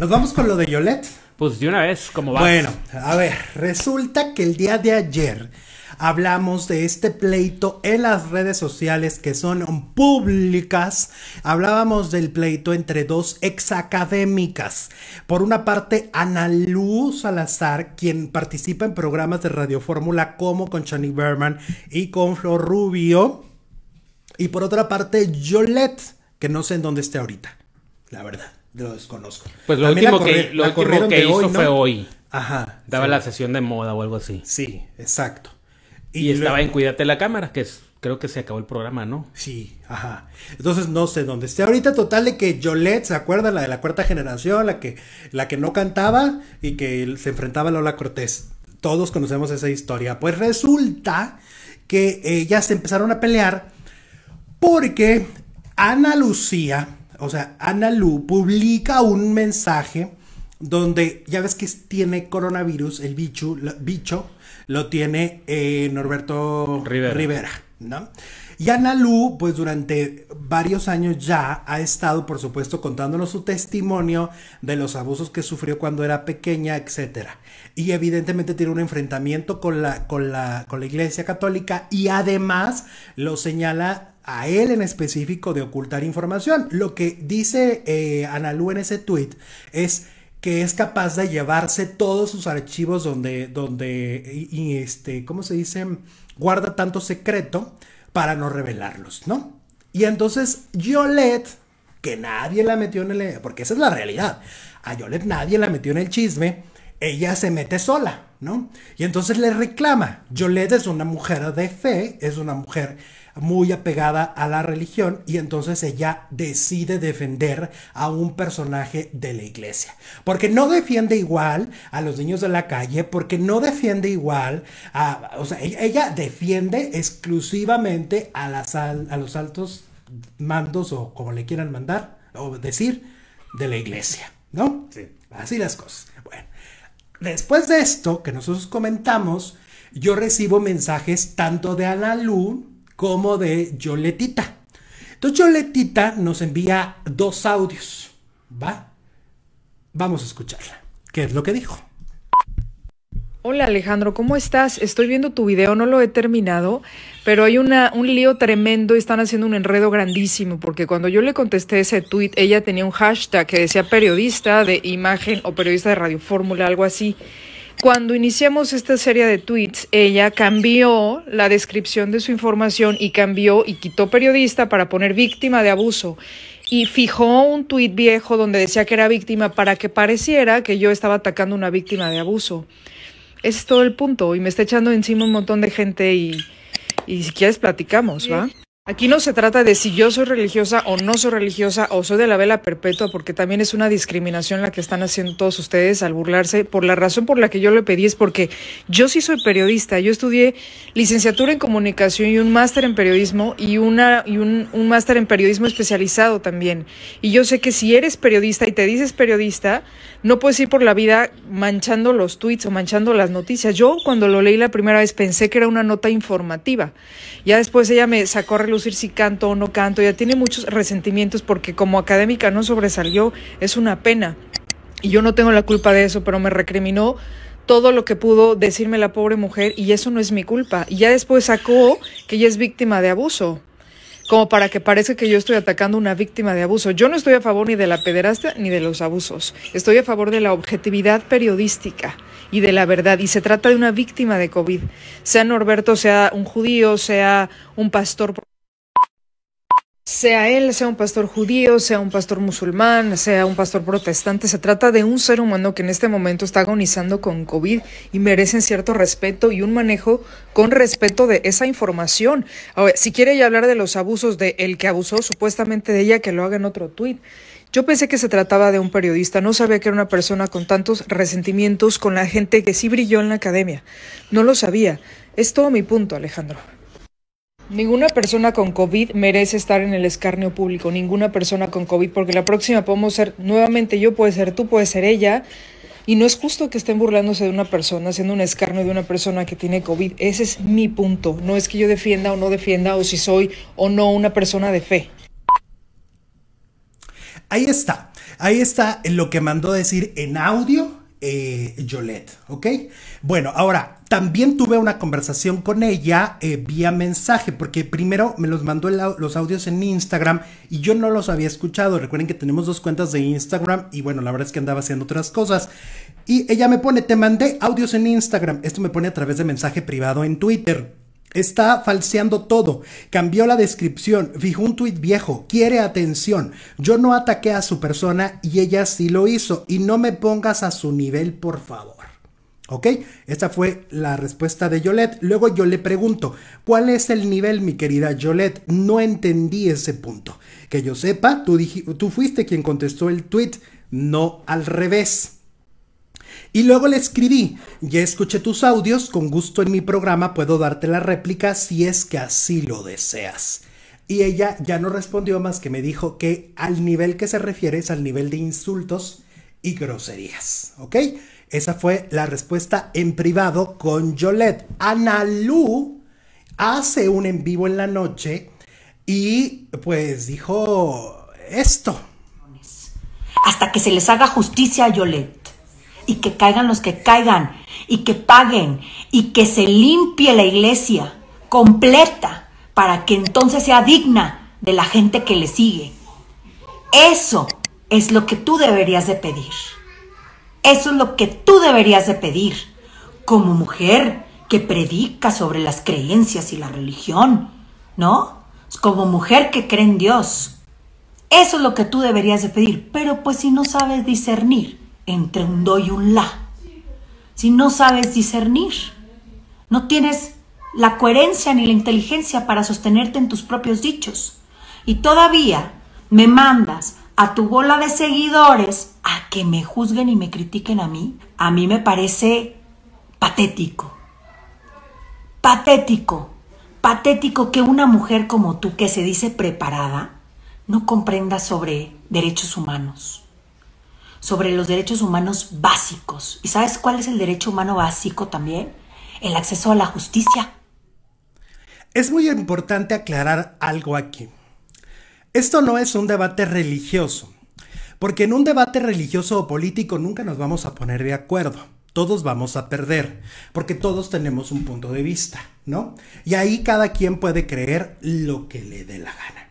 Nos vamos con lo de Yolette. Pues de una vez, como va. Bueno, a ver, resulta que el día de ayer hablamos de este pleito en las redes sociales que son públicas. Hablábamos del pleito entre dos exacadémicas. Por una parte, Ana Luz Salazar, quien participa en programas de Radio Fórmula como con Chani Berman y con Flor Rubio. Y por otra parte, Yolette, que no sé en dónde esté ahorita, la verdad lo desconozco. Pues lo último que, que hizo fue hoy. Ajá. Daba la sesión de moda o algo así. Sí, exacto. Y, estaba en Cuídate la cámara, que es, creo que se acabó el programa, ¿no? Sí, ajá. Entonces no sé dónde esté ahorita. Total de que Jolette, ¿se acuerda La de la cuarta generación, la que, la que no cantaba y que se enfrentaba a Lola Cortés. Todos conocemos esa historia. Pues resulta que ellas eh, se empezaron a pelear porque Ana Lucía o sea, Ana Lu publica un mensaje donde ya ves que tiene coronavirus, el bicho, lo, tiene eh, Norberto Rivera. ¿no? Y Ana Lu, pues durante varios años ya ha estado, por supuesto, contándonos su testimonio de los abusos que sufrió cuando era pequeña, etc. Y evidentemente tiene un enfrentamiento con con la, con la Iglesia Católica y además lo señala a él en específico de ocultar información. Lo que dice eh, analú en ese tweet es que es capaz de llevarse todos sus archivos donde, donde y, este, ¿cómo se dice? Guarda tanto secreto para no revelarlos, ¿no? Y entonces Yolette, que nadie la metió en el... porque esa es la realidad, a Yolette nadie la metió en el chisme, ella se mete sola. Y entonces le reclama. le es una mujer de fe, es una mujer muy apegada a la religión y entonces ella decide defender a un personaje de la iglesia. Porque no defiende igual a los niños de la calle, porque no defiende igual a... O sea, e-, ella defiende exclusivamente a, a los altos mandos o como le quieran mandar o decir de la iglesia, ¿no? Sí. Así las cosas. Después de esto que nosotros comentamos, yo recibo mensajes tanto de Analú como de Yoletita. Entonces Yoletita nos envía dos audios, ¿va? Vamos a escucharla. ¿Qué es lo que dijo? Hola Alejandro, ¿cómo estás? Estoy viendo tu video, no lo he terminado, pero hay un lío tremendo están haciendo un enredo grandísimo, porque cuando yo le contesté ese tweet, ella tenía un hashtag que decía periodista de imagen o periodista de Radio Fórmula, algo así. Cuando iniciamos esta serie de tweets, ella cambió la descripción de su información y cambió y quitó periodista para poner víctima de abuso y fijó un tweet viejo donde decía que era víctima para que pareciera que yo estaba atacando a una víctima de abuso es todo el punto. Y me está echando encima un montón de gente y, y si quieres platicamos, ¿va? Aquí no se trata de si yo soy religiosa o no soy religiosa o soy de la vela perpetua, porque también es una discriminación la que están haciendo todos ustedes al burlarse. Por la razón por la que yo le pedí es porque yo sí soy periodista. Yo estudié licenciatura en comunicación y un máster en periodismo y, una, y un, máster en periodismo especializado también. Y yo sé que si eres periodista y te dices periodista, no puedes ir por la vida manchando los tweets o manchando las noticias. Yo cuando lo leí la primera vez pensé que era una nota informativa. Ya después ella me sacó a relucir decir si canto o no canto, ya tiene muchos resentimientos porque como académica no sobresalió, es una pena. Y yo no tengo la culpa de eso, pero me recriminó todo lo que pudo decirme la pobre mujer y eso no es mi culpa. Y ya después sacó que ella es víctima de abuso como para que parece que yo estoy atacando una víctima de abuso. Yo no estoy a favor ni de la pederastia ni de los abusos. Estoy a favor de la objetividad periodística y de la verdad. Y se trata de una víctima de COVID. Sea Norberto, sea un judío, sea un pastor sea él, sea un pastor judío, sea un pastor musulmán, sea un pastor protestante, se trata de un ser humano que en este momento está agonizando con COVID y merecen cierto respeto y un manejo con respeto de esa información. Ahora, si quiere ya hablar de los abusos de el que abusó supuestamente de ella, que lo haga en otro tuit. Yo pensé que se trataba de un periodista, no sabía que era una persona con tantos resentimientos con la gente que sí brilló en la academia. No lo sabía. Es todo mi punto, Alejandro. Ninguna persona con COVID merece estar en el escarnio público, ninguna persona con COVID, porque la próxima podemos ser nuevamente yo, puede ser tú, puede ser ella, y no es justo que estén burlándose de una persona, haciendo un escarnio de una persona que tiene COVID. Ese es mi punto, no es que yo defienda o no defienda o si soy o no una persona de fe. Ahí está, ahí está lo que mandó decir en audio eh, ¿ok? Bueno, ahora, también tuve una conversación con ella eh, vía mensaje, porque primero me los mandó los audios en Instagram y yo no los había escuchado. Recuerden que tenemos dos cuentas de Instagram y bueno, la verdad es que andaba haciendo otras cosas. Y ella me pone, te mandé audios en Instagram. Esto me pone a través de mensaje privado en Twitter. Está falseando todo. Cambió la descripción. Fijó un tuit viejo. Quiere atención. Yo no ataqué a su persona y ella sí lo hizo. Y no me pongas a su nivel, por favor. ¿Ok? Esta fue la respuesta de Yolette. Luego yo le pregunto, ¿cuál es el nivel, mi querida Yolette? No entendí ese punto. Que yo sepa, tú, tú fuiste quien contestó el tuit, no al revés. Y luego le escribí, ya escuché tus audios, con gusto en mi programa puedo darte la réplica si es que así lo deseas. Y ella ya no respondió más que me dijo que al nivel que se refiere es al nivel de insultos y groserías, ¿ok? Esa fue la respuesta en privado con Yolette. Lu hace un en vivo en la noche y pues dijo esto. Hasta que se les haga justicia a Yolette y que caigan los que caigan y que paguen y que se limpie la iglesia completa para que entonces sea digna de la gente que le sigue. Eso es lo que tú deberías de pedir. Eso es lo que tú deberías de pedir como mujer que predica sobre las creencias y la religión, ¿no? Como mujer que cree en Dios. Eso es lo que tú deberías de pedir, pero pues si no sabes discernir, entre un do y un la. Si no sabes discernir, no tienes la coherencia ni la inteligencia para sostenerte en tus propios dichos. Y todavía me mandas a tu bola de seguidores a que me juzguen y me critiquen a mí. A mí me parece patético. Patético. Patético que una mujer como tú que se dice preparada no comprenda sobre derechos humanos sobre los derechos humanos básicos. ¿Y sabes cuál es el derecho humano básico también? El acceso a la justicia. Es muy importante aclarar algo aquí. Esto no es un debate religioso, porque en un debate religioso o político nunca nos vamos a poner de acuerdo. Todos vamos a perder, porque todos tenemos un punto de vista, ¿no? Y ahí cada quien puede creer lo que le dé la gana.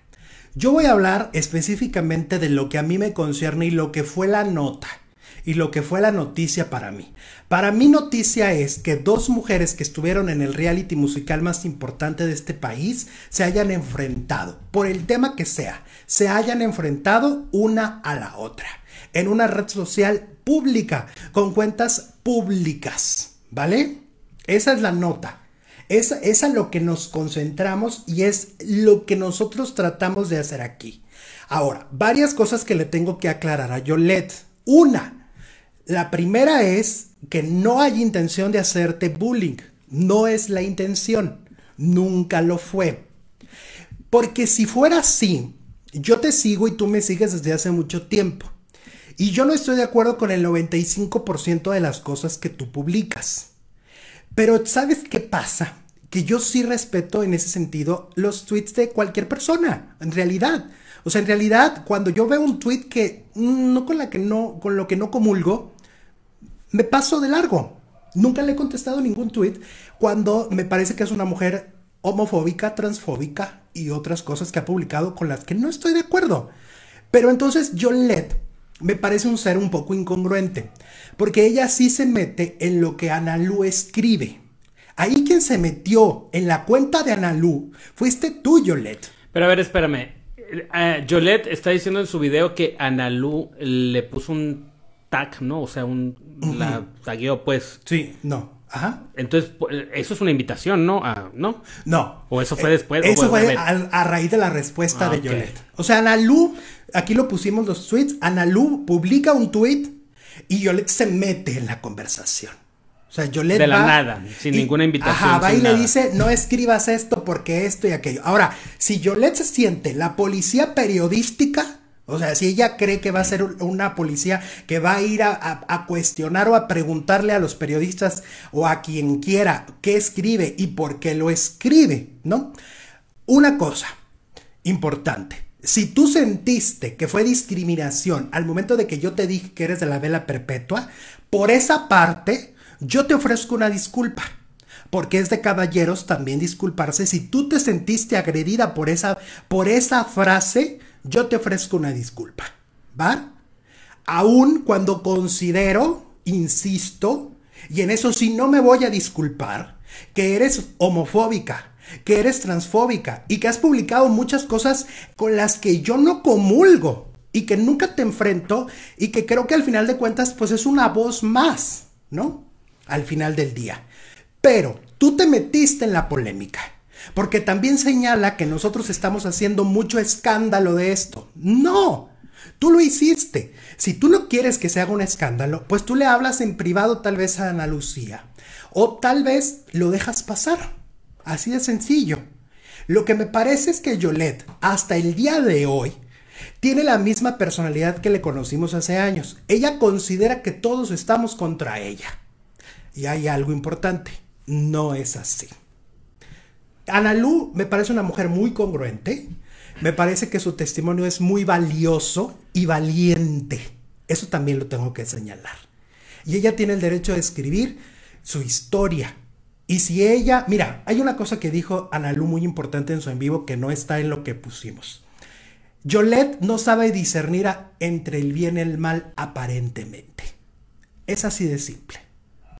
Yo voy a hablar específicamente de lo que a mí me concierne y lo que fue la nota y lo que fue la noticia para mí. Para mí noticia es que dos mujeres que estuvieron en el reality musical más importante de este país se hayan enfrentado, por el tema que sea, se hayan enfrentado una a la otra, en una red social pública, con cuentas públicas, ¿vale? Esa es la nota. Es, es a lo que nos concentramos y es lo que nosotros tratamos de hacer aquí. Ahora, varias cosas que le tengo que aclarar a Yolet. Una, la primera es que no hay intención de hacerte bullying. No es la intención. Nunca lo fue. Porque si fuera así, yo te sigo y tú me sigues desde hace mucho tiempo. Y yo no estoy de acuerdo con el 95% de las cosas que tú publicas. Pero ¿sabes qué pasa? que yo sí respeto en ese sentido los tweets de cualquier persona, en realidad. O sea, en realidad, cuando yo veo un tweet que no con la que no con lo que no comulgo, me paso de largo. Nunca le he contestado ningún tweet cuando me parece que es una mujer homofóbica, transfóbica y otras cosas que ha publicado con las que no estoy de acuerdo. Pero entonces John Lett me parece un ser un poco incongruente, porque ella sí se mete en lo que Ana Lu escribe Ahí quien se metió en la cuenta de Analú fuiste tú, Yolette. Pero a ver, espérame. Eh, está diciendo en su video que Analú le puso un tag, ¿no? O sea, un pues. Sí, no. Ajá. Entonces, pues, eso es una invitación, ¿no? A, ¿No? No. no no o eso fue eh, después? eso fue a, raíz de la respuesta ah, de Yolet. O sea, Analú, aquí lo pusimos los tweets, Analú publica un tweet y Yolette se mete en la conversación. O sea, Yolette. De la nada, sin ninguna invitación. Ajá, va y le dice: no escribas esto porque esto y aquello. Ahora, si Yolette se siente la policía periodística. O sea, si ella cree que va a ser una policía que va a ir a, a, cuestionar o a preguntarle a los periodistas o a quien quiera qué escribe y por qué lo escribe, ¿no? Una cosa importante. Si tú sentiste que fue discriminación al momento de que yo te dije que eres de la vela perpetua, por esa parte, yo te ofrezco una disculpa, porque es de caballeros también disculparse. Si tú te sentiste agredida por esa, por esa frase, yo te ofrezco una disculpa, ¿va? Aún cuando considero, insisto, y en eso sí no me voy a disculpar, que eres homofóbica, que eres transfóbica y que has publicado muchas cosas con las que yo no comulgo y que nunca te enfrento y que creo que al final de cuentas pues es una voz más, ¿no? al final del día. Pero tú te metiste en la polémica, porque también señala que nosotros estamos haciendo mucho escándalo de esto. No, tú lo hiciste. Si tú no quieres que se haga un escándalo, pues tú le hablas en privado tal vez a Ana Lucía, o tal vez lo dejas pasar. Así de sencillo. Lo que me parece es que Yolette, hasta el día de hoy, tiene la misma personalidad que le conocimos hace años. Ella considera que todos estamos contra ella. Y hay algo importante, no es así. Ana me parece una mujer muy congruente, me parece que su testimonio es muy valioso y valiente. Eso también lo tengo que señalar. Y ella tiene el derecho de escribir su historia. Y si ella, mira, hay una cosa que dijo analú muy importante en su en vivo que no está en lo que pusimos. Yolette no sabe discernir entre el bien y el mal aparentemente. Es así de simple.